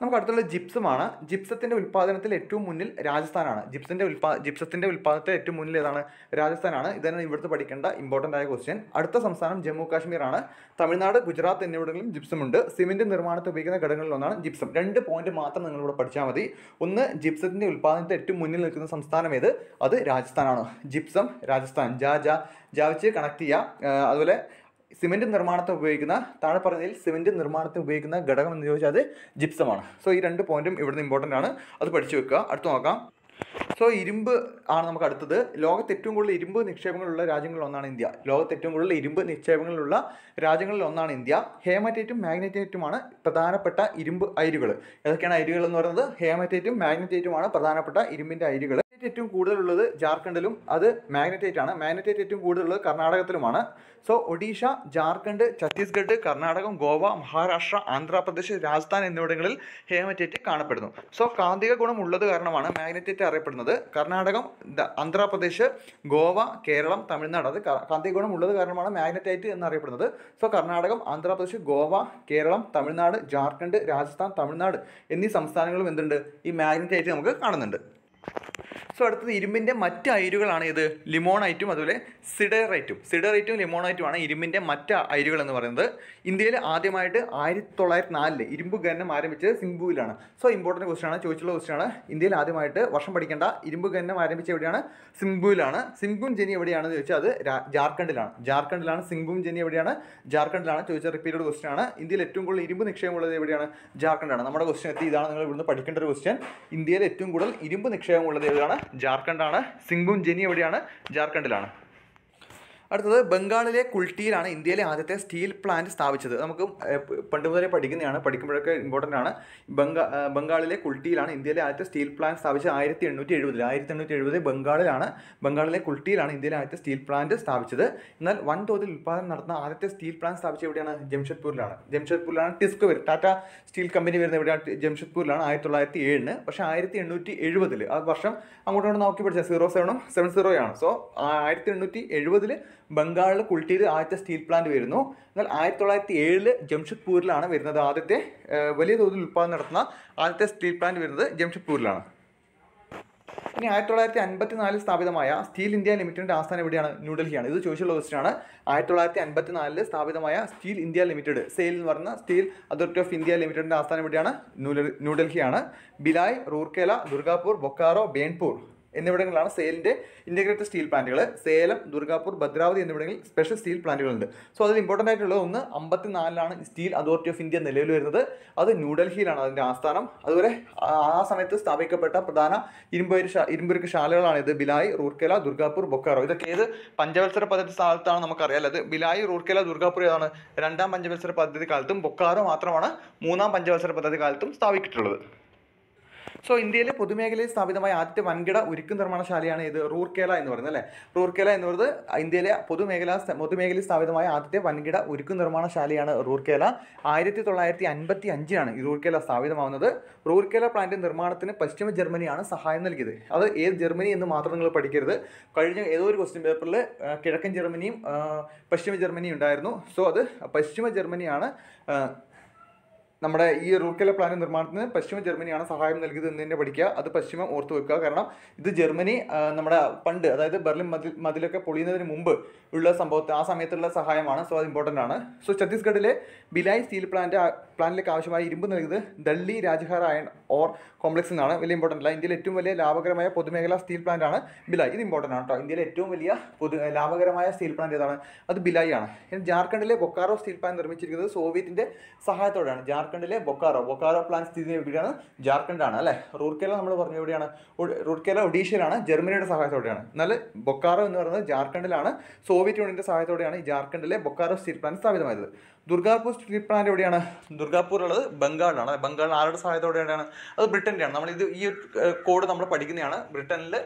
നമുക്ക് അടുത്തുള്ള ജിപ്സുമാണ് ജിപ്സത്തിൻ്റെ ഉൽപ്പാദനത്തിൽ ഏറ്റവും മുന്നിൽ രാജസ്ഥാനാണ് ജിപ്സിൻ്റെ ഉൽപാ ജിപ്സത്തിൻ്റെ ഉൽപ്പാദനത്തിൽ ഏറ്റവും മുന്നിൽ ഏതാണ് രാജസ്ഥാനാണ് ഇതാണ് ഇവിടുത്തെ പഠിക്കേണ്ട ഇമ്പോർട്ടൻ്റ് ആയ ക്വസ്റ്റ്യൻ അടുത്ത സംസ്ഥാനം ജമ്മു കാശ്മീരാണ് തമിഴ്നാട് ഗുജറാത്ത് എന്നിവിടങ്ങളിലും ജിപ്സം ഉണ്ട് സിമെൻറ്റ് നിർമ്മാണത്തിൽ ഉപയോഗിക്കുന്ന ഘടകങ്ങളിൽ ഒന്നാണ് ജിപ്സം രണ്ട് പോയിന്റ് മാത്രം നിങ്ങളിവിടെ പഠിച്ചാൽ മതി ഒന്ന് ജിപ്സത്തിൻ്റെ ഉൽപ്പാദനത്തിൽ ഏറ്റവും മുന്നിൽ നിൽക്കുന്ന സംസ്ഥാനം ഏത് അത് രാജസ്ഥാനാണ് ജിപ്സം രാജസ്ഥാൻ ജാ ജാ ജാവിച്ച് കണക്ട് ചെയ്യുക അതുപോലെ സിമെൻറ്റ് നിർമ്മാണത്തിന് ഉപയോഗിക്കുന്ന താഴെ പറഞ്ഞതിൽ സിമെൻറ്റ് നിർമ്മാണത്തിന് ഉപയോഗിക്കുന്ന ഘടകം എന്ന് ചോദിച്ചാൽ അത് ജിപ്സമാണ് സോ ഈ രണ്ട് പോയിന്റും ഇവിടുന്ന് ഇമ്പോർട്ടൻ്റ് ആണ് അത് പഠിച്ചു വെക്കുക അടുത്ത് നോക്കാം സോ ഇരുമ്പ് ആണ് നമുക്ക് അടുത്തത് ലോകത്ത് ഏറ്റവും കൂടുതൽ ഇരുമ്പ് നിക്ഷേപങ്ങളുള്ള രാജ്യങ്ങളിൽ ഒന്നാണ് ഇന്ത്യ ലോകത്ത് ഏറ്റവും കൂടുതൽ ഇരുമ്പ് നിക്ഷേപങ്ങളിലുള്ള രാജ്യങ്ങളിൽ ഒന്നാണ് ഇന്ത്യ ഹേമറ്റേറ്റും മാഗ്നറ്റേറ്റുമാണ് പ്രധാനപ്പെട്ട ഇരുമ്പ് അയിരുകൾ ഏതൊക്കെയാണ് അയിരുകൾ എന്ന് പറയുന്നത് ഹേമറ്റേറ്റും മാഗ്നറ്റേറ്റുമാണ് പ്രധാനപ്പെട്ട ഇരുമ്പിൻ്റെ അയിരുകൾ ഏറ്റവും കൂടുതലുള്ളത് ജാർഖണ്ഡിലും അത് മാഗ്നറ്റേറ്റ് ആണ് മാഗ്നറ്റേറ്റ് ഏറ്റവും കൂടുതലുള്ളത് കർണാടകത്തിലുമാണ് സോ ഒഡീഷ ജാർഖണ്ഡ് ഛത്തീസ്ഗഡ് കർണാടകം ഗോവ മഹാരാഷ്ട്ര ആന്ധ്രാപ്രദേശ് രാജസ്ഥാൻ എന്നിവിടങ്ങളിൽ ഹേമറ്റേറ്റ് കാണപ്പെടുന്നു സോ കാന്തിക ഗുണം ഉള്ളത് കാരണമാണ് മാഗ്നറ്റേറ്റ് അറിയപ്പെടുന്നത് കർണാടകം ആന്ധ്രാപ്രദേശ് ഗോവ കേരളം തമിഴ്നാട് അത് കാന്തിക ഗുണം ഉള്ളത് കാരണമാണ് മാഗ്നറ്റേറ്റ് എന്നറിയപ്പെടുന്നത് സോ കർണാടകം ആന്ധ്രാപ്രദേശ് ഗോവ കേരളം തമിഴ്നാട് ജാർഖണ്ഡ് രാജസ്ഥാൻ തമിഴ്നാട് എന്നീ സംസ്ഥാനങ്ങളും എന്തുണ്ട് ഈ മാഗ്നറ്റേറ്റ് നമുക്ക് കാണുന്നുണ്ട് സോ അടുത്തത് ഇരുമ്പിൻ്റെ മറ്റ് അയിരുകളാണ് ഇത് ലിമോണൈറ്റും അതുപോലെ സിഡറൈറ്റും സിഡറൈറ്റും ലിമോണൈറ്റുമാണ് ഇരുമ്പിൻ്റെ മറ്റ് അയിരുകൾ എന്ന് പറയുന്നത് ഇന്ത്യയിൽ ആദ്യമായിട്ട് ആയിരത്തി തൊള്ളായിരത്തി നാലില് ഇരുമ്പ് ഖനനം ആരംഭിച്ചത് സിംബുവിലാണ് സോ ഇമ്പോർട്ടൻറ്റ് ക്വസ്റ്റ്യനാണ് ചോദിച്ചുള്ള ക്വസ്റ്റ്യനാണ് ഇന്ത്യയിൽ ആദ്യമായിട്ട് വർഷം പഠിക്കേണ്ട ഇരുമ്പ് ഖനനം ആരംഭിച്ച എവിടെയാണ് സിംബുവിലാണ് സിംഗും ജനി എവിടെയാണെന്ന് ചോദിച്ചാൽ അത് ജാർഖണ്ഡിലാണ് ജാർഖണ്ഡിലാണ് സിംഗും ജനി എവിടെയാണ് ജാർഖണ്ഡിലാണ് ചോദിച്ച റിപ്പീറ്റഡ് ക്വസ്റ്റ്യൻ ഇന്ത്യയിൽ ഏറ്റവും കൂടുതൽ ഇരുമ്പ് നിക്ഷേപമുള്ളത് എവിടെയാണ് ജാർഖണ്ഡാണ് നമ്മുടെ ക്വസ്റ്റ്യൻ എത്തി ഇതാണ് നിങ്ങൾ ഇവിടുന്ന് പഠിക്കേണ്ട ഒരു ക്വസ്റ്റ്യൻ ഇന്ത്യയിൽ ഏറ്റവും കൂടുതൽ ഇരുമ്പ് നിക്ഷേപമുള്ളത് എവിടെയാണ് ജാർഖണ്ഡാണ് സിംഗും ജനി എവിടെയാണ് ജാർഖണ്ഡിലാണ് അടുത്തത് ബംഗാളിലെ കുൾട്ടിയിലാണ് ഇന്ത്യയിലെ ആദ്യത്തെ സ്റ്റീൽ പ്ലാന്റ് സ്ഥാപിച്ചത് നമുക്ക് പണ്ട് മുതലേ പഠിക്കുന്നതാണ് പഠിക്കുമ്പോഴൊക്കെ ഇമ്പോർട്ടൻ്റ് ആണ് ബംഗാ ബംഗാളിലെ കുൾട്ടിയിലാണ് ഇന്ത്യയിലെ ആദ്യത്തെ സ്റ്റീൽ പ്ലാന്റ് സ്ഥാപിച്ചത് ആയിരത്തി എണ്ണൂറ്റി എഴുപതിൽ ആയിരത്തി എണ്ണൂറ്റി എഴുപത് ബംഗാളിലാണ് ബംഗാളിലെ കുൾട്ടിയിലാണ് ഇന്ത്യയിലെ ആദ്യത്തെ സ്റ്റീൽ പ്ലാന്റ് സ്ഥാപിച്ചത് എന്നാൽ തോതിൽ ഉൽപ്പാദനം നടത്തുന്ന ആദ്യത്തെ സ്റ്റീൽ പ്ലാന്റ് സ്ഥാപിച്ചത് എവിടെയാണ് ജംഷഡ്പൂരിലാണ് ജംഷഡ്പൂരിലാണ് ടിസ്ക് വരും ടാറ്റ സ്റ്റീൽ കമ്പനി വരുന്ന എവിടെയാണ് ജംഷഡ്പൂരിലാണ് ആയിരത്തി തൊള്ളായിരത്തി ഏഴിന് പക്ഷേ ആയിരത്തി എണ്ണൂറ്റി എഴുപതിൽ ആ വർഷം അങ്ങോട്ടോട്ട് നോക്കി പഠിച്ച സീറോ സെവനും സെവൻ സീറോയാണ് സോ ആയിരത്തി എണ്ണൂറ്റി എഴുപതിൽ ബംഗാളിൽ കുൾട്ടിയിൽ ആദ്യത്തെ സ്റ്റീൽ പ്ലാന്റ് വരുന്നു എന്നാൽ ആയിരത്തി തൊള്ളായിരത്തി ഏഴില് ജംഷഡ്പൂരിലാണ് വരുന്നത് ആദ്യത്തെ വലിയ തോതിൽ ഉൽപ്പാദനം നടത്തുന്ന ആദ്യത്തെ സ്റ്റീൽ പ്ലാന്റ് വരുന്നത് ജംഷഡ്പൂരിലാണ് ഇനി ആയിരത്തി തൊള്ളായിരത്തി അൻപത്തി നാലിൽ സ്ഥാപിതമായ സ്റ്റീൽ ഇന്ത്യ ലിമിറ്റഡിൻ്റെ ആസ്ഥാനം എവിടെയാണ് ന്യൂഡൽഹിയാണ് ഇത് ചോദിച്ചുള്ള ക്വസ്റ്റ്യനാണ് ആയിരത്തി തൊള്ളായിരത്തി അൻപത്തി നാലിൽ സ്ഥാപിതമായ സ്റ്റീൽ ഇന്ത്യ ലിമിറ്റഡ് സെയിൽ എന്ന് പറയുന്ന സ്റ്റീൽ അതോറിറ്റി ഓഫ് ഇന്ത്യ ലിമിറ്റഡിൻ്റെ ആസ്ഥാനം എവിടെയാണ് ന്യൂഡൽഹിയാണ് ബിലായ് റൂർക്കേല ദുർഗാപൂർ ബൊക്കാറോ ബേൺപൂർ എന്നിവിടങ്ങളിലാണ് സെയിലിൻ്റെ ഇൻ്റഗ്രേറ്റഡ് സ്റ്റീൽ പ്ലാന്റുകൾ സേലം ദുർഗാപൂർ ഭദ്രാവതി എന്നിവിടങ്ങളിൽ സ്പെഷ്യൽ സ്റ്റീൽ പ്ലാന്റുകളുണ്ട് സോ അതിൽ ഇമ്പോർട്ടൻ്റ് ആയിട്ടുള്ള ഒന്ന് അമ്പത്തിനാലിലാണ് സ്റ്റീൽ അതോറിറ്റി ഓഫ് ഇന്ത്യ നിലവിൽ വരുന്നത് അത് ന്യൂഡൽഹിയിലാണ് അതിൻ്റെ ആസ്ഥാനം അതുപോലെ ആ സമയത്ത് സ്ഥാപിക്കപ്പെട്ട പ്രധാന ഇരുമ്പുരി ഇരുമ്പുരുക്ക് ശാലകളാണ് ഇത് ബിലായി റൂർക്കേല ദുർഗാപൂർ ബൊക്കാറോ ഇതൊക്കെ ഏത് പഞ്ചവത്സര പദ്ധതി സ്ഥലത്താണ് നമുക്കറിയാലോ അത് ബിലായി റൂർക്കേല ദുർഗാപൂർ ഏതാണ് രണ്ടാം പഞ്ചവത്സര പദ്ധതി കാലത്തും ബൊക്കാറോ മാത്രമാണ് മൂന്നാം പഞ്ചവത്സര പദ്ധതി കാലത്തും സ്ഥാപിച്ചിട്ടുള്ളത് സോ ഇന്ത്യയിലെ പൊതുമേഖലയിൽ സ്ഥാപിതമായ ആദ്യത്തെ വൻകിട ഉരുക്ക് നിർമ്മാണശാലയാണ് ഇത് റൂർക്കേല എന്ന് പറയുന്നത് അല്ലേ റൂർക്കേല എന്ന് പറയുന്നത് ഇന്ത്യയിലെ പൊതുമേഖല പൊതുമേഖലയിൽ സ്ഥാപിതമായ ആദ്യത്തെ വൻകിട ഉരുക്ക് നിർമ്മാണശാലയാണ് റൂർക്കേല ആയിരത്തി തൊള്ളായിരത്തി അൻപത്തി അഞ്ചിനാണ് ഈ റൂർക്കേല സ്ഥാപിതമാവുന്നത് റൂർക്കേല പ്ലാന്റ് നിർമ്മാണത്തിന് പശ്ചിമ ജർമ്മനിയാണ് സഹായം നൽകിയത് അത് ഏത് ജർമ്മനി എന്ന് മാത്രം നിങ്ങൾ പഠിക്കരുത് കഴിഞ്ഞ ഏതോ ഒരു ക്വസ്റ്റ്യൻ പേപ്പറിൽ കിഴക്കൻ ജർമ്മനിയും പശ്ചിമ ജർമ്മനിയും ഉണ്ടായിരുന്നു സോ അത് പശ്ചിമ ജർമ്മനിയാണ് നമ്മുടെ ഈ റൂർക്കല പ്ലാൻ നിർമ്മാണത്തിന് പശ്ചിമ ജർമ്മനിയാണ് സഹായം നൽകിയത് എന്ന് തന്നെ പഠിക്കുക അത് പശ്ചിമം ഓർത്ത് വെക്കുക കാരണം ഇത് ജർമ്മനി നമ്മുടെ പണ്ട് അതായത് ബെർലിൻ മതിൽ മതിലൊക്കെ പൊളിയുന്നതിന് മുമ്പ് ഉള്ള സംഭവത്തെ ആ സമയത്തുള്ള സഹായമാണ് സോ അത് ഇമ്പോർട്ടൻ്റ് ആണ് സോ ഛത്തീസ്ഗഡിലെ ബിലായ് സ്റ്റീൽ പ്ലാന്റ് പ്ലാനിലേക്ക് ആവശ്യമായ ഇരുമ്പ് നൽകിയത് Dalli Rajhara iron ore complex എന്നാണ് വലിയ ഇമ്പോർട്ടൻ്റ് അല്ല ഇന്ത്യയിലെ ഏറ്റവും വലിയ ലാഭകരമായ പൊതുമേഖലാ സ്റ്റീൽ പ്ലാന്റ് ആണ് ബിലായ് ഇത് ഇമ്പോർട്ടൻ്റ് ആണ് കേട്ടോ ഇന്ത്യയിലെ ഏറ്റവും വലിയ പൊതു ലാഭകരമായ സ്റ്റീൽ പ്ലാന്റ് ഏതാണ് അത് ബിലായി ആണ് ഇനി ജാർഖണ്ഡിലെ ബൊക്കാറോ സ്റ്റീൽ പ്ലാന്റ് നിർമ്മിച്ചിരിക്കുന്നത് സോവിയറ്റിൻ്റെ സഹായത്തോടെയാണ് ജാർ ജാർഖണ്ഡിലെ ബൊക്കാറോ ബൊക്കാറോ പ്ലാൻ സ്ഥിതി എവിടെയാണ് ജാർഖണ്ഡാണ് അല്ലേ റൂർക്കേല നമ്മൾ പറഞ്ഞു എവിടെയാണ് റൂർക്കേല ഒഡീഷയിലാണ് ജർമ്മനിയുടെ സഹായത്തോടെയാണ് എന്നാൽ ബൊക്കാറോ എന്ന് പറയുന്നത് ജാർഖണ്ഡിലാണ് സോവിയറ്റ് യൂണിയന്റെ സഹായത്തോടെയാണ് ഈ ജാർഖണ്ഡിലെ ബൊക്കാറോ സ്റ്റീൽ പ്ലാന്റ് സ്ഥാപിതമായത് ദുർഗാപൂർ സ്റ്റീൽ പ്ലാന്റ് എവിടെയാണ് ദുർഗാപൂർ ഉള്ളത് ബംഗാളിലാണ് ബംഗാളിൽ ആരുടെ സഹായത്തോടെയാണ് അത് ബ്രിട്ടൻ്റെയാണ് നമ്മൾ ഇത് ഈ കോഡ് നമ്മൾ പഠിക്കുന്നതാണ് ബ്രിട്ടനിൽ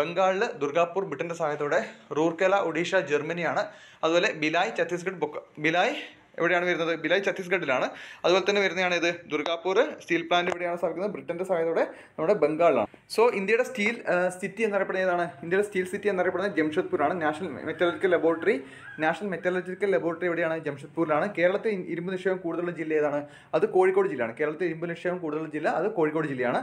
ബംഗാളിൽ ദുർഗാപൂർ ബ്രിട്ടൻ്റെ സഹായത്തോടെ റൂർക്കേല ഒഡീഷ ജർമ്മനിയാണ് അതുപോലെ ബിലായ് ഛത്തീസ്ഗഡ് ബിലായ് എവിടെയാണ് വരുന്നത് ബിലായ് ഛത്തീസ്ഗഡിലാണ് അതുപോലെ തന്നെ വരുന്നതാണ് ഇത് ദുർഗാപൂർ സ്റ്റീൽ പ്ലാന്റ് എവിടെയാണ് സ്ഥാപിക്കുന്നത് ബ്രിട്ടന്റെ സഹായത്തോടെ നമ്മുടെ ബംഗാളിലാണ് സോ ഇന്ത്യയുടെ സ്റ്റീൽ സിറ്റി എന്നറിയപ്പെടുന്നതാണ് ഇന്ത്യയുടെ സ്റ്റീൽ സിറ്റി എന്നറിയപ്പെടുന്നത് ജംഷഡ്പൂരാണ് National Metallurgical Laboratory National Metallurgical Laboratory എവിടെയാണ് ജംഷഡ്പൂരിലാണ് കേരളത്തിൽ ഇരുമ്പ് നിക്ഷേപം കൂടുതലുള്ള ജില്ല ഏതാണ് അത് കോഴിക്കോട് ജില്ലയാണ് കേരളത്തിൽ ഇരുമ്പ് നിക്ഷേപം കൂടുതലുള്ള ജില്ല അത് കോഴിക്കോട് ജില്ലയാണ്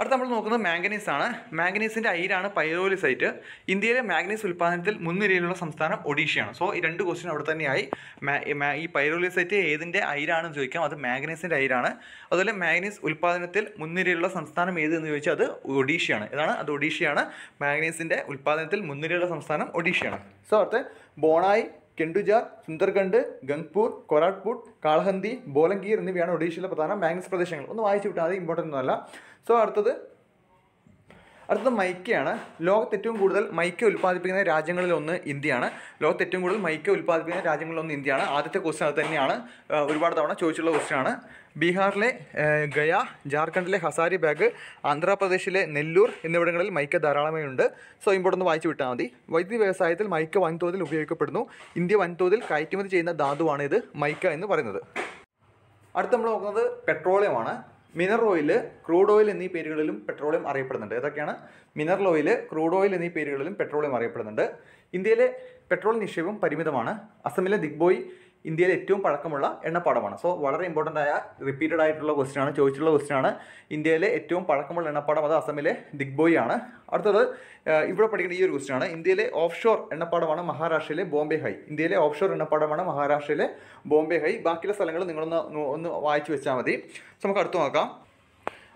അടുത്ത് നമ്മൾ നോക്കുന്നത് മാംഗനീസ് ആണ് മാംഗനീസിൻ്റെ അയിരാണ് പൈറോലിസൈറ്റ് ഇന്ത്യയിലെ മാംഗനീസ് ഉൽപ്പാദനത്തിൽ മുൻനിരയിലുള്ള സംസ്ഥാനം ഒഡീഷയാണ് സോ ഈ രണ്ട് ക്വസ്റ്റ്യൻ അവിടെ തന്നെയായി ഈ പൈറോലിസൈറ്റ് ഏതിൻ്റെ അയിരാണെന്ന് ചോദിക്കാം അത് മാംഗനീസിൻ്റെ അയിരാണ് അതുപോലെ മാംഗനീസ് ഉൽപ്പാദനത്തിൽ മുൻനിരയിലുള്ള സംസ്ഥാനം ഏത് എന്ന് ചോദിച്ചാൽ അത് ഒഡീഷയാണ് ഇതാണ് അത് ഒഡീഷയാണ് മാംഗനീസിൻ്റെ ഉൽപ്പാദനത്തിൽ മുൻനിരയുള്ള സംസ്ഥാനം ഒഡീഷയാണ് സോ അടുത്ത് ബോണായി കെണ്ടുജാർ സുന്ദർഗണ്ഡ് ഗംഗ്പൂർ കൊരാട്പൂട്ട് കാളഹന്തി ബോലങ്കീർ എന്നിവയാണ് ഒഡീഷയിലെ പ്രധാന മാഗ്നസ് പ്രദേശങ്ങൾ ഒന്ന് വായിച്ചു വിട്ടാൽ അത് ഇമ്പോർട്ടൻ്റ് ഒന്നുമല്ല സോ അടുത്തത് അടുത്തത് മൈക്കയാണ് ലോകത്ത് ഏറ്റവും കൂടുതൽ മൈക്ക ഉൽപ്പാദിപ്പിക്കുന്ന രാജ്യങ്ങളിൽ ഒന്ന് ഇന്ത്യയാണ് ലോകത്ത് ഏറ്റവും കൂടുതൽ മൈക്ക ഉൽപ്പാദിപ്പിക്കുന്ന രാജ്യങ്ങളിലൊന്ന് ഇന്ത്യയാണ് ആദ്യത്തെ ക്വസ്റ്റ്യൻ അത് തന്നെയാണ് ഒരുപാട് തവണ ചോദിച്ചുള്ള ക്വസ്റ്റ്യൻ ആണ് ബീഹാറിലെ ഗയ ജാർഖണ്ഡിലെ ഹസാരിബാഗ് ആന്ധ്രാപ്രദേശിലെ നെല്ലൂർ എന്നിവിടങ്ങളിൽ മൈക്ക ധാരാളമായി ഉണ്ട് സോ ഇവിടെ ഒന്ന് വായിച്ചു വിട്ടാൽ മതി വൈദ്യുതി വ്യവസായത്തിൽ മൈക്ക വൻതോതിൽ ഉപയോഗിക്കപ്പെടുന്നു ഇന്ത്യ വൻതോതിൽ കയറ്റുമതി ചെയ്യുന്ന ധാതുവാണ് ഇത് മൈക്ക എന്ന് പറയുന്നത് അടുത്ത് നമ്മൾ നോക്കുന്നത് പെട്രോളിയമാണ് മിനറൽ ഓയിൽ ക്രൂഡ് ഓയിൽ എന്നീ പേരുകളിലും പെട്രോളിയം അറിയപ്പെടുന്നുണ്ട് ഏതൊക്കെയാണ് മിനറൽ ഓയിൽ ക്രൂഡ് ഓയിൽ എന്നീ പേരുകളിലും പെട്രോളിയം അറിയപ്പെടുന്നുണ്ട് ഇന്ത്യയിലെ പെട്രോൾ നിക്ഷേപം പരിമിതമാണ് അസമിലെ ദിഗ്ബോയ് ഇന്ത്യയിലെ ഏറ്റവും പഴക്കമുള്ള എണ്ണപ്പാടമാണ് സോ വളരെ ഇമ്പോർട്ടൻ്റ് ആയ റിപ്പീറ്റഡ് ആയിട്ടുള്ള ക്വസ്റ്റ്യൻ ആണ് ചോദിച്ചിട്ടുള്ള ക്വസ്റ്റ്യൻ ആണ് ഇന്ത്യയിലെ ഏറ്റവും പഴക്കമുള്ള എണ്ണപ്പാടം അത് അസമിലെ ദിഗ്ബോയ് ആണ് അടുത്തത് ഇവിടെ പഠിക്കുന്ന ഈ ഒരു ക്വസ്റ്റ്യൻ ആണ് ഇന്ത്യയിലെ ഓഫ് ഷോർ എണ്ണപ്പാടമാണ് മഹാരാഷ്ട്രയിലെ ബോംബെ ഹൈ ഇന്ത്യയിലെ ഓഫ് ഷോർ എണ്ണപ്പാടമാണ് മഹാരാഷ്ട്രയിലെ ബോംബെ ഹൈ ബാക്കിയുള്ള സ്ഥലങ്ങൾ നിങ്ങളൊന്ന് ഒന്ന് വായിച്ചു വെച്ചാൽ മതി സോ നമുക്ക് അടുത്ത് നോക്കാം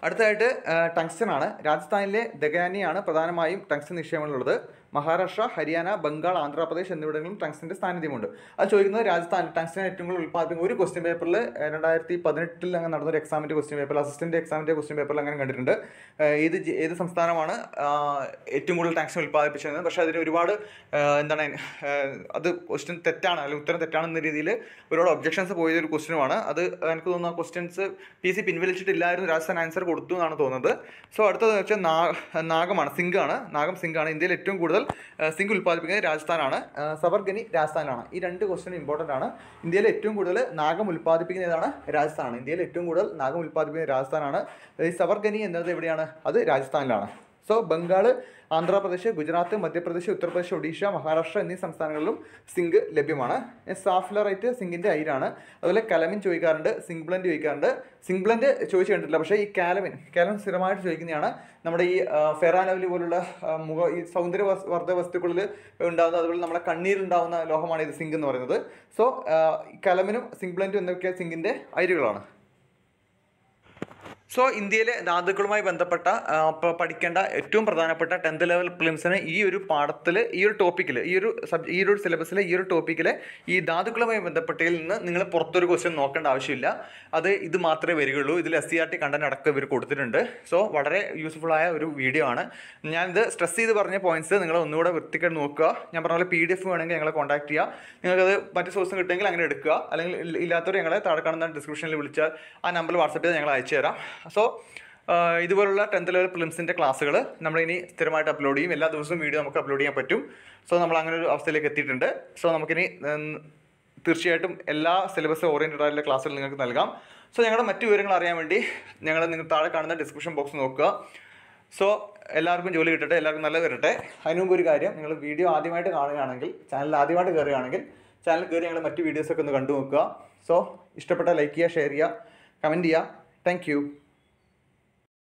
അടുത്തതായിട്ട് ടങ്സ്റ്റൻ ആണ് രാജസ്ഥാനിലെ ദഗാനിയാണ് പ്രധാനമായും ടങ്സ്റ്റൻ നിക്ഷേപങ്ങളുള്ളത് മഹാരാഷ്ട്ര ഹരിയാന ബംഗാൾ ആന്ധ്രാപ്രദേശ് എന്നിവിടങ്ങളിലും ടങ്സിൻ്റെ സാന്നിധ്യമുണ്ട് അത് ചോദിക്കുന്നത് രാജസ്ഥാൻ ടങ്സിനെ ഏറ്റവും കൂടുതൽ ഉൽപ്പാദിപ്പിക്കുന്ന ഒരു ക്വസ്റ്റ്യൻ പേപ്പറിൽ രണ്ടായിരത്തി പതിനെട്ടിൽ അങ്ങനെ നടന്ന ഒരു എക്സാമിൻ്റെ ക്വസ്റ്റ്യൻ പേപ്പർ അസിസ്റ്റൻ്റ് എക്സാമിൻ്റെ ക്വസ്റ്റ്യൻ പേപ്പറിൽ അങ്ങനെ കണ്ടിട്ടുണ്ട് ഏത് ഏത് സംസ്ഥാനമാണ് ഏറ്റവും കൂടുതൽ ടങ്സിനെ ഉൽപ്പാദിപ്പിച്ചതെന്ന് പക്ഷേ അതിന് ഒരുപാട് എന്താണ് അത് ക്വസ്റ്റ്യൻ തെറ്റാണ് അല്ലെങ്കിൽ ഉത്തരം തെറ്റാണെന്ന രീതിയിൽ ഒരുപാട് ഒബ്ജക്ഷൻസ് പോയ ഒരു ക്വസ്റ്റ്യനുമാണ് അത് എനിക്ക് തോന്നുന്നു ആ ക്വസ്റ്റ്യൻസ് പി സി പിൻവലിച്ചിട്ടില്ലായിരുന്നു രാജസ്ഥാൻ ആൻസർ കൊടുത്തു എന്നാണ് തോന്നുന്നത് സോ അടുത്തത് വെച്ചാൽ നാഗമാണ് സിംഗാണ് നാഗം സിംഗാണ് ഇന്ത്യയിൽ ഏറ്റവും കൂടുതൽ കൂടുതൽ സിങ്ക് ഉൽപ്പാദിപ്പിക്കുന്നത് രാജസ്ഥാനാണ് സബർഗനി രാജസ്ഥാനാണ് ഈ രണ്ട് ക്വസ്റ്റ്യൻ ഇമ്പോർട്ടൻ്റ് ആണ് ഇന്ത്യയിൽ ഏറ്റവും കൂടുതൽ നാഗം ഉൽപ്പാദിപ്പിക്കുന്ന ഏതാണ് രാജസ്ഥാനാണ് ഇന്ത്യയിൽ ഏറ്റവും കൂടുതൽ നാഗം ഉൽപ്പാദിപ്പിക്കുന്ന രാജസ്ഥാനാണ് ഈ സബർഗനി എന്നത് എവിടെയാണ് അത് രാജസ്ഥാനിലാണ് സോ ബംഗാൾ ആന്ധ്രാപ്രദേശ് ഗുജറാത്ത് മധ്യപ്രദേശ് ഉത്തർപ്രദേശ് ഒഡീഷ മഹാരാഷ്ട്ര എന്നീ സംസ്ഥാനങ്ങളിലും സിങ്ക് ലഭ്യമാണ് സാഫ്ലറൈറ്റ് സിങ്കിൻ്റെ അയിരാണ് അതുപോലെ കലമിൻ ചോദിക്കാറുണ്ട് സിങ്ക് ബ്ലൻഡ് ചോദിക്കാറുണ്ട് സിങ്ക് ബ്ലൻഡ് ചോദിച്ചു കണ്ടിട്ടില്ല പക്ഷേ ഈ കാലമിൻ കാലം സ്ഥിരമായിട്ട് ചോദിക്കുന്നതാണ് നമ്മുടെ ഈ ഫെറാനവലി പോലുള്ള മുഖ ഈ സൗന്ദര്യ വർദ്ധ വസ്തുക്കളിൽ ഉണ്ടാകുന്ന അതുപോലെ നമ്മുടെ കണ്ണീരിലുണ്ടാകുന്ന ലോഹമാണ് ഇത് സിങ്ക് എന്ന് പറയുന്നത് സോ കലമിനും സിങ്ക് ബ്ലൻഡും എന്നൊക്കെ സിങ്കിൻ്റെ അയിരുകളാണ് സോ ഇന്ത്യയിലെ ധാതുക്കളുമായി ബന്ധപ്പെട്ട പഠിക്കേണ്ട ഏറ്റവും പ്രധാനപ്പെട്ട ടെൻത്ത് ലെവൽ പ്ലിംസിന് ഈ ഒരു പാഠത്തിൽ ഈ ഒരു ടോപ്പിക്കിൽ ഈ ഒരു സബ് ഈ ഒരു സിലബസിലെ ഈ ഒരു ടോപ്പിക്കിലെ ഈ ധാതുക്കളുമായി ബന്ധപ്പെട്ടതിൽ നിന്ന് നിങ്ങൾ പുറത്തൊരു ക്വസ്റ്റ്യൻ നോക്കേണ്ട ആവശ്യമില്ല അത് ഇത് മാത്രമേ വരികയുള്ളൂ ഇതിൽ S C R T content അടക്കം ഇവർ കൊടുത്തിട്ടുണ്ട് സോ വളരെ യൂസ്ഫുൾ ആയ ഒരു വീഡിയോ ആണ് ഞാനിത് സ്ട്രെസ് ചെയ്ത് പറഞ്ഞ പോയിന്റ്സ് നിങ്ങൾ ഒന്നുകൂടെ വൃത്തിക്കാൻ നോക്കുക ഞാൻ പറഞ്ഞ പോലെ പി ഡി എഫ് വേണമെങ്കിൽ ഞങ്ങളെ കോൺടാക്ട് ചെയ്യുക നിങ്ങൾക്കത് മറ്റു സോഴ്സും കിട്ടുമെങ്കിൽ അങ്ങനെ എടുക്കുക അല്ലെങ്കിൽ ഇല്ലാത്തവർ ഞങ്ങളെ താഴെ കാണുന്ന ഡിസ്ക്രിപ്ഷനിൽ വിളിച്ചാൽ ആ നമ്പർ വാട്സപ്പ് ചെയ്ത് ഞങ്ങൾ അയച്ചു തരാം സോ ഇതുപോലുള്ള ടെൻത്ത് ലെവൽ പ്രിലിംസിൻ്റെ ക്ലാസ്സുകൾ ഇനി സ്ഥിരമായിട്ട് അപ്ലോഡ് ചെയ്യും എല്ലാ ദിവസവും വീഡിയോ നമുക്ക് അപ്ലോഡ് ചെയ്യാൻ പറ്റും സോ നമ്മൾ അങ്ങനെ ഒരു അവസ്ഥയിലേക്ക് എത്തിയിട്ടുണ്ട് സോ നമുക്കിനി തീർച്ചയായിട്ടും എല്ലാ സിലബസ് ഓറിയൻറ്റഡ് ആയിട്ടുള്ള ക്ലാസ്സുകൾ നിങ്ങൾക്ക് നൽകാം സോ ഞങ്ങളുടെ മറ്റു വിവരങ്ങൾ അറിയാൻ വേണ്ടി ഞങ്ങൾ നിങ്ങൾ താഴെ കാണുന്ന ഡിസ്ക്രിപ്ഷൻ ബോക്സ് നോക്കുക സോ എല്ലാവർക്കും ജോലി കിട്ടട്ടെ എല്ലാവർക്കും നല്ലത് വരട്ടെ അതിനു മുമ്പ് ഒരു കാര്യം നിങ്ങൾ വീഡിയോ ആദ്യമായിട്ട് കാണുകയാണെങ്കിൽ ചാനൽ ആദ്യമായിട്ട് കയറുകയാണെങ്കിൽ ചാനൽ കയറി ഞങ്ങൾ മറ്റ് വീഡിയോസൊക്കെ ഒന്ന് കണ്ടു നോക്കുക സോ ഇഷ്ടപ്പെട്ട ലൈക്ക് ചെയ്യുക ഷെയർ ചെയ്യുക കമൻറ്റ് ചെയ്യുക താങ്ക്